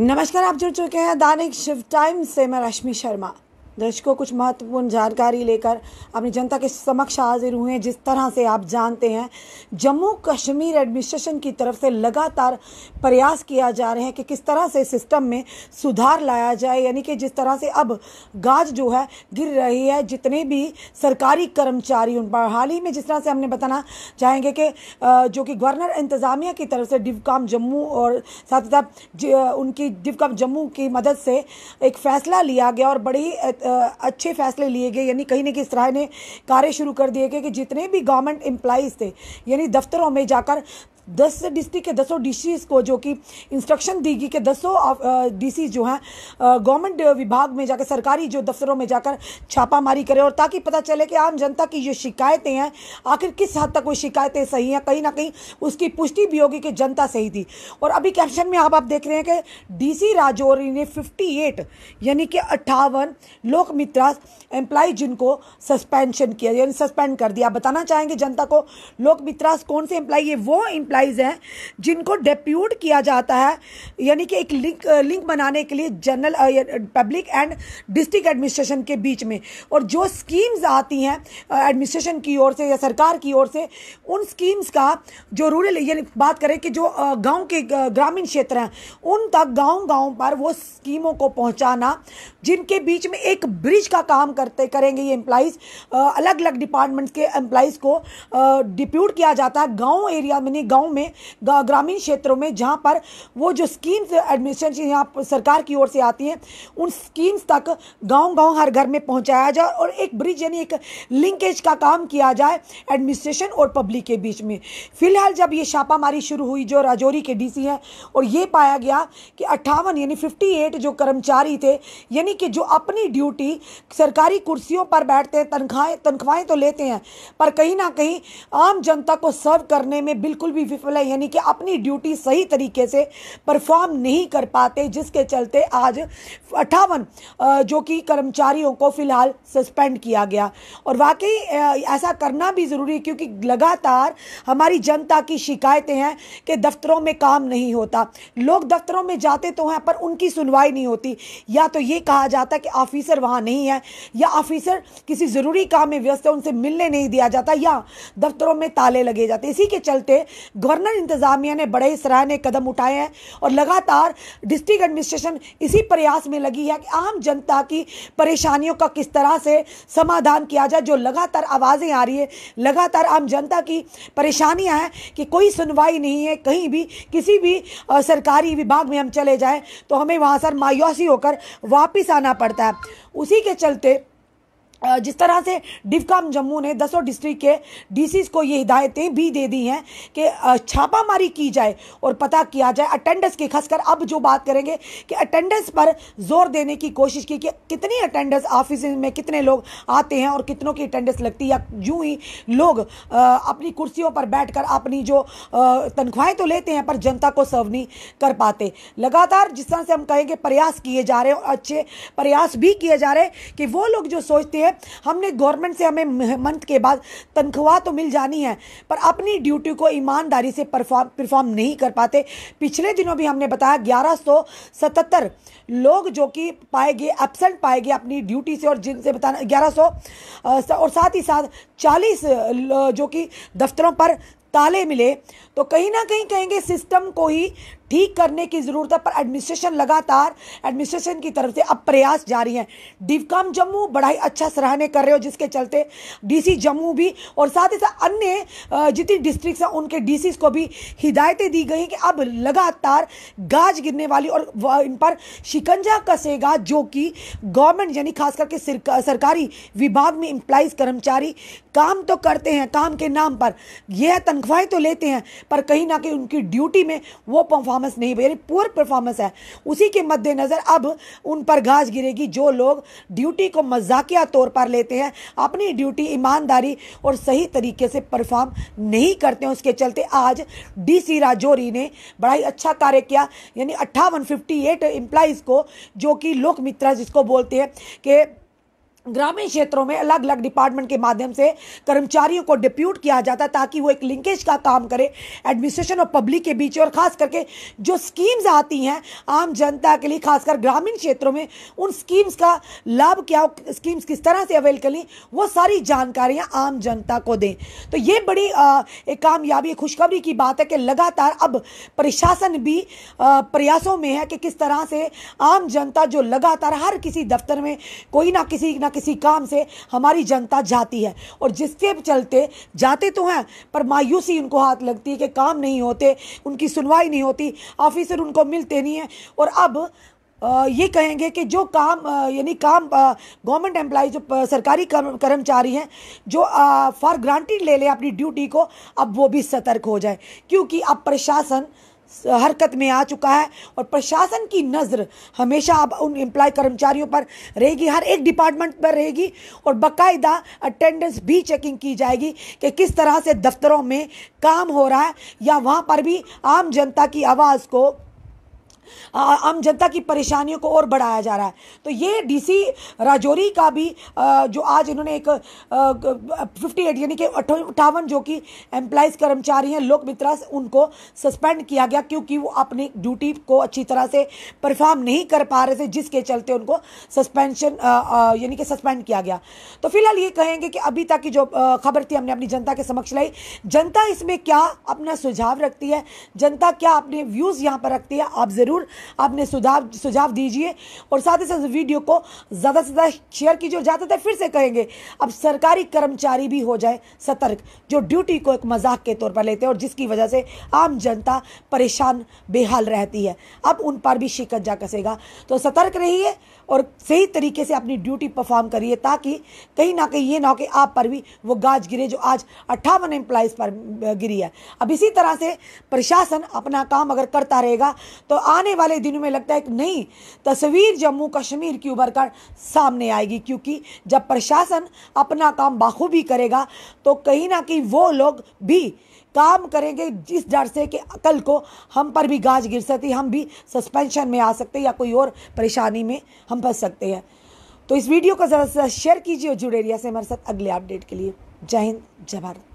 नमस्कार आप जुड़ चुके हैं दैनिक शिव टाइम से मैं रश्मि शर्मा दर्शकों कुछ महत्वपूर्ण जानकारी लेकर अपनी जनता के समक्ष हाजिर हुए हैं जिस तरह से आप जानते हैं जम्मू कश्मीर एडमिनिस्ट्रेशन की तरफ से लगातार प्रयास किया जा रहे हैं कि किस तरह से सिस्टम में सुधार लाया जाए यानी कि जिस तरह से अब गाज जो है गिर रही है जितने भी सरकारी कर्मचारी उन पर हाल ही में जिस तरह से हमने बताना चाहेंगे कि जो कि गवर्नर इंतज़ामिया की तरफ से डिवकाम जम्मू और साथ ही साथ उनकी डिवकाम जम्मू की मदद से एक फ़ैसला लिया गया और बड़ी अच्छे फैसले लिए गए यानी कहीं ना कहीं इस तरह ने कार्य शुरू कर दिए गए कि जितने भी गवर्नमेंट एम्प्लॉयज़ थे यानी दफ्तरों में जाकर दस डिस्ट्रिक्ट के दसों डी को जो कि इंस्ट्रक्शन दी गई कि दसों डी uh, जो हैं गवर्नमेंट uh, uh, विभाग में जाकर सरकारी जो दफ्तरों में जाकर छापामारी करें और ताकि पता चले कि आम जनता की जो शिकायतें हैं आखिर किस हद तक वो शिकायतें सही हैं कहीं ना कहीं उसकी पुष्टि भी होगी कि जनता सही थी और अभी कैप्शन में आप आप देख रहे हैं कि डी सी राजौरी ने फिफ्टी यानी कि अट्ठावन लोक मित्रा एम्प्लाई जिनको सस्पेंशन किया यानी सस्पेंड कर दिया बताना चाहेंगे जनता को लोक मित्रास कौन से एम्प्लाई है वो एम्प्लाई एम्प्लॉयज़ हैं जिनको डेप्यूट किया जाता है यानी कि एक लिंक लिंक बनाने के लिए general public and district administration के बीच में और जो स्कीम्स आती हैं एडमिनिस्ट्रेशन uh, की ओर से या सरकार की ओर से उन स्कीम्स का जो रूरल यानी बात करें कि जो uh, गाँव के uh, ग्रामीण क्षेत्र हैं उन तक गाँव गाँव पर वो स्कीमों को पहुंचाना जिनके बीच में एक ब्रिज का काम करते करेंगे ये एम्प्लाइज अलग अलग डिपार्टमेंट्स के एम्प्लाइज को डिप्यूट किया जाता है गाँव एरिया में नहीं गाँव गांवों में ग्रामीण क्षेत्रों में जहां पर वो जो स्कीम्स एडमिनिस्ट्रेशन यहाँ सरकार की ओर से आती हैं उन स्कीम्स तक गांव गांव हर घर में पहुंचाया जाए और एक ब्रिज यानी एक लिंकेज का काम किया जाए एडमिनिस्ट्रेशन और पब्लिक के बीच में फिलहाल जब ये छापामारी शुरू हुई जो राजौरी के डीसी हैं और ये पाया गया कि अट्ठावन यानी फिफ्टी जो कर्मचारी थे यानी कि जो अपनी ड्यूटी सरकारी कुर्सियों पर बैठते हैं तनख्वाहें तनख्वाहें तो लेते हैं पर कहीं ना कहीं आम जनता को सर्व करने में बिल्कुल भी विफल है यानी कि अपनी ड्यूटी सही तरीके से परफॉर्म नहीं कर पाते जिसके चलते आज अट्ठावन जो कि कर्मचारियों को फिलहाल सस्पेंड किया गया और वाकई ऐसा करना भी ज़रूरी है क्योंकि लगातार हमारी जनता की शिकायतें हैं कि दफ्तरों में काम नहीं होता लोग दफ्तरों में जाते तो हैं पर उनकी सुनवाई नहीं होती या तो ये कहा जाता कि ऑफिसर वहाँ नहीं है या ऑफिसर किसी ज़रूरी काम में व्यस्त है उनसे मिलने नहीं दिया जाता या दफ्तरों में ताले लगे जाते इसी के चलते गवर्नर इंतजामिया ने बड़े सराहने कदम उठाए हैं और लगातार डिस्ट्रिक्ट एडमिनिस्ट्रेशन इसी प्रयास में लगी है कि आम जनता की परेशानियों का किस तरह से समाधान किया जाए जो लगातार आवाज़ें आ रही है लगातार आम जनता की परेशानियाँ हैं कि कोई सुनवाई नहीं है कहीं भी किसी भी सरकारी विभाग में हम चले जाएँ तो हमें वहाँ सर मायूसी होकर वापस आना पड़ता है उसी के चलते जिस तरह से डिफकाम जम्मू ने दसों डिस्ट्रिक्ट के डीसीज को ये हिदायतें भी दे दी हैं कि छापामारी की जाए और पता किया जाए अटेंडेंस की खासकर अब जो बात करेंगे कि अटेंडेंस पर जोर देने की कोशिश की कि कितनी अटेंडेंस ऑफिस में कितने लोग आते हैं और कितनों की अटेंडेंस लगती है यूं ही लोग अपनी कुर्सियों पर बैठ कर अपनी जो तनख्वाहें तो लेते हैं पर जनता को सर्व नहीं कर पाते लगातार जिस तरह से हम कहेंगे प्रयास किए जा रहे हैं और अच्छे प्रयास भी किए जा रहे हैं कि वो लोग जो सोचते हैं है हमने गवर्नमेंट से हमें मंथ के बाद तनख्वाह तो मिल जानी है पर अपनी ड्यूटी को ईमानदारी से परफॉर्म नहीं कर पाते पिछले दिनों भी हमने बताया ग्यारह लोग जो कि पाए गए एबसेंट पाए गए अपनी ड्यूटी से और जिनसे बताना ग्यारह और साथ ही साथ चालीस जो कि दफ्तरों पर ताले मिले तो कहीं ना कहीं कहेंगे सिस्टम को ही ठीक करने की ज़रूरत है पर एडमिनिस्ट्रेशन लगातार एडमिनिस्ट्रेशन की तरफ से अब प्रयास जारी है डिवकॉम जम्मू बड़ा ही अच्छा सराहने कर रहे हो जिसके चलते डीसी जम्मू भी और साथ ही साथ अन्य जितनी डिस्ट्रिक्ट हैं उनके डीसी को भी हिदायतें दी गई कि अब लगातार गाज गिरने वाली और इन पर शिकंजा कसेगा जो कि गवर्नमेंट यानी खास करके सरकारी विभाग में इम्प्लाइज कर्मचारी काम तो करते हैं काम के नाम पर यह तनख्वाहें तो लेते हैं पर कहीं ना कहीं उनकी ड्यूटी में वो परफॉर्मेंस नहीं यानी पुअर परफॉर्मेंस है उसी के मद्देनज़र अब उन पर घास गिरेगी जो लोग ड्यूटी को मजाकिया तौर पर लेते हैं अपनी ड्यूटी ईमानदारी और सही तरीके से परफॉर्म नहीं करते हैं उसके चलते आज डीसी राजौरी ने बड़ा ही अच्छा कार्य किया यानी अट्ठावन फिफ्टी एट एम्प्लॉज़ को जो कि लोक मित्रा जिसको बोलते हैं कि ग्रामीण क्षेत्रों में अलग अलग डिपार्टमेंट के माध्यम से कर्मचारियों को डिप्यूट किया जाता है ताकि वो एक लिंकेज का काम करे एडमिनिस्ट्रेशन और पब्लिक के बीच और खास करके जो स्कीम्स आती हैं आम जनता के लिए खासकर ग्रामीण क्षेत्रों में उन स्कीम्स का लाभ क्या स्कीम्स किस तरह से अवेल करें वो सारी जानकारियाँ आम जनता को दें तो ये बड़ी आ, एक कामयाबी खुशखबरी की बात है कि लगातार अब प्रशासन भी आ, प्रयासों में है कि किस तरह से आम जनता जो लगातार हर किसी दफ्तर में कोई ना किसी ना किसी काम से हमारी जनता जाती है और जिसके चलते जाते तो हैं पर मायूसी उनको हाथ लगती है कि काम नहीं होते उनकी सुनवाई नहीं होती ऑफिसर उनको मिलते नहीं हैं और अब ये कहेंगे कि जो काम यानी काम गवर्नमेंट एम्प्लाई जो सरकारी कर्मचारी हैं जो फॉर ग्रांटेड ले लें अपनी ड्यूटी को अब वो भी सतर्क हो जाए क्योंकि अब प्रशासन हरकत में आ चुका है और प्रशासन की नज़र हमेशा अब उन एम्प्लॉय कर्मचारियों पर रहेगी हर एक डिपार्टमेंट पर रहेगी और बाकायदा अटेंडेंस भी चेकिंग की जाएगी कि किस तरह से दफ्तरों में काम हो रहा है या वहाँ पर भी आम जनता की आवाज़ को आम जनता की परेशानियों को और बढ़ाया जा रहा है तो ये डीसी राजौरी का भी जो आज इन्होंने एक फिफ्टी एट यानी कि अट्ठावन जो कि एम्प्लाइज कर्मचारी हैं लोक मित्रा उनको सस्पेंड किया गया क्योंकि वो अपनी ड्यूटी को अच्छी तरह से परफॉर्म नहीं कर पा रहे थे जिसके चलते उनको सस्पेंशन यानी कि सस्पेंड किया गया तो फिलहाल ये कहेंगे कि अभी तक की जो खबर थी हमने अपनी जनता के समक्ष लाई जनता इसमें क्या अपना सुझाव रखती है जनता क्या अपने व्यूज़ यहाँ पर रखती है आप ज़रूर ज़रूर आपने सुझाव सुझाव दीजिए और साथ ही साथ वीडियो को ज़्यादा से ज़्यादा शेयर कीजिए और ज़्यादा फिर से कहेंगे अब सरकारी कर्मचारी भी हो जाए सतर्क जो ड्यूटी को एक मजाक के तौर पर लेते हैं और जिसकी वजह से आम जनता परेशान बेहाल रहती है अब उन पर भी जा कसेगा तो सतर्क रहिए और सही तरीके से अपनी ड्यूटी परफॉर्म करिए ताकि कहीं ना कहीं ये ना हो कि आप पर भी वो गाज गिरे जो आज अट्ठावन एम्प्लाइज पर गिरी है अब इसी तरह से प्रशासन अपना काम अगर करता रहेगा तो आने आने वाले दिनों में लगता है कि नहीं तस्वीर जम्मू कश्मीर की उभर कर सामने आएगी क्योंकि जब प्रशासन अपना काम बाखूबी करेगा तो कहीं ना कहीं वो लोग भी काम करेंगे जिस डर से कि अकल को हम पर भी गाज गिर सकती हम भी सस्पेंशन में आ सकते या कोई और परेशानी में हम फंस सकते हैं तो इस वीडियो को ज़्यादा से ज़्यादा शेयर कीजिए और जुड़े से हमारे साथ अगले अपडेट के लिए जय हिंद जय भारत